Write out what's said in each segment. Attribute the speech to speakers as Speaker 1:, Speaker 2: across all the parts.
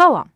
Speaker 1: Salam.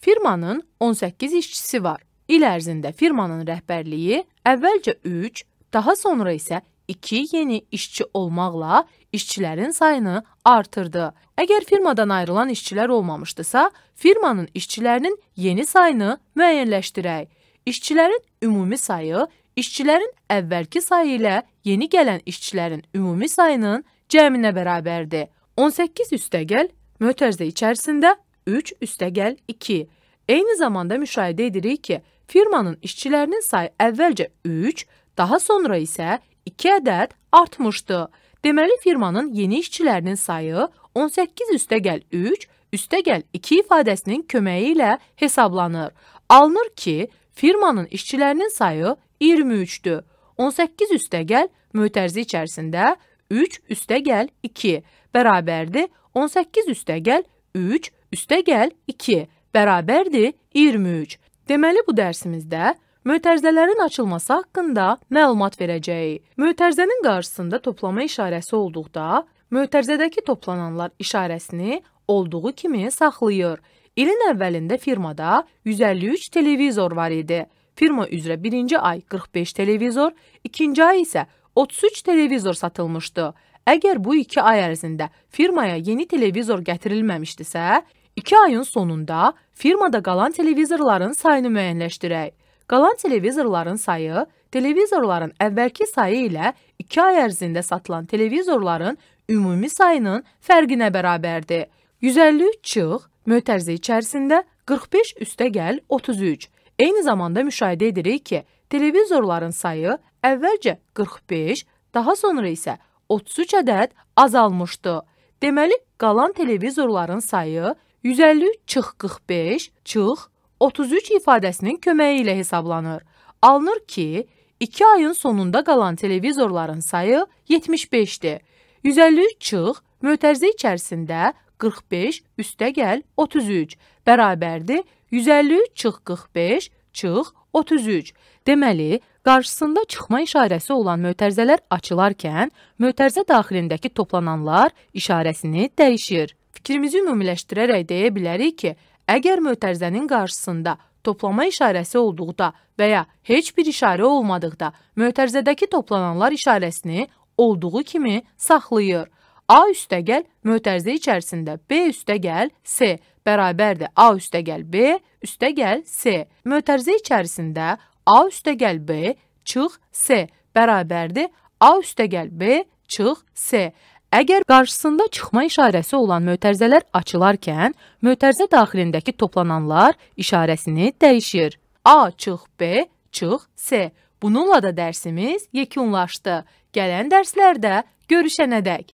Speaker 1: Firmanın 18 işçisi var. İl ərzində firmanın rəhbərliyi əvvəlcə 3, daha sonra isə 2 yeni işçi olmaqla işçilərin sayını artırdı. Əgər firmadan ayrılan işçilər olmamışdısa, firmanın işçilərinin yeni sayını müəyyənləşdirək. İşçilərin ümumi sayı işçilərin əvvəlki sayı ilə yeni gələn işçilərin ümumi sayının cəminə bərabərdir. 18 üstəgəl mötərizə içərisində 3 üstəgəl 2. Eyni zamanda müşahidə edirik ki, firmanın işçilərinin sayı əvvəlcə 3, daha sonra isə 2 ədəd artmışdı. Deməli, firmanın yeni işçilərinin sayı 18 üstəgəl 3, üstəgəl 2 ifadəsinin köməyi ilə hesablanır. Alınır ki, firmanın işçilərinin sayı 23-dür. 18 üstəgəl mötərzi içərisində 3 üstəgəl 2 bərabərdir 18 üstəgəl 3 üstəgəl 2 bərabərdir 23. Deməli bu dərsimizdə mötərizələrin açılması haqqında məlumat verəcəyik. Mötərizənin qarşısında toplama işarəsi olduqda mötərizədəki toplananlar işarəsini olduğu kimi saxlayır. İlin əvvəlində firmada 153 televizor var idi. Firma üzrə 1-ci ay 45 televizor, 2-ci ay isə 33 televizor satılmışdı. Əgər bu 2 ay ərzində firmaya yeni televizor gətirilməmişdisə, 2 ayın sonunda firmada qalan televizorların sayını müəyyənləşdirək. Qalan televizorların sayı televizorların əvvəlki sayı ilə 2 ay ərzində satılan televizorların ümumi sayının fərqinə bərabərdir. 153 çıx, mötərizə içərisində 45 üstə gəl 33. Eyni zamanda müşahidə edirik ki, televizorların sayı əvvəlcə 45, daha sonra isə 33 ədəd azalmışdı. Deməli, qalan televizorların sayı 150 çıx 45 çıx 33 ifadəsinin köməyi ilə hesablanır. Alınır ki, 2 ayın sonunda qalan televizorların sayı 75-dir. 153 çıx mötərizə içərisində 45 üstəgəl 33 bərabərdir 153 çıx 45 çıx 33. Deməli, qarşısında çıxma işarəsi olan mötərizələr açılarkən mötərizə daxilindəki toplananlar işarəsini dəyişir. Fikrimizi ümumiləşdirərək deyə bilərik ki, əgər mötərizənin qarşısında toplama işarəsi olduqda və ya heç bir işarə olmadıqda mötərizədəki toplananlar işarəsini olduğu kimi saxlayır. A üstəgəl mötərizə içərisində B üstəgəl S bərabərdir A üstəgəl B üstəgəl S. Mötərizə içərisində A üstəgəl B çıx S bərabərdir A üstəgəl B çıx S. Əgər qarşısında çıxma işarəsi olan mötərizələr açılarkən, mötərizə daxilindəki toplananlar işarəsini dəyişir. A çıx B, çıx S. Bununla da dərsimiz yekunlaşdı. Gələn dərslərdə görüşənədək.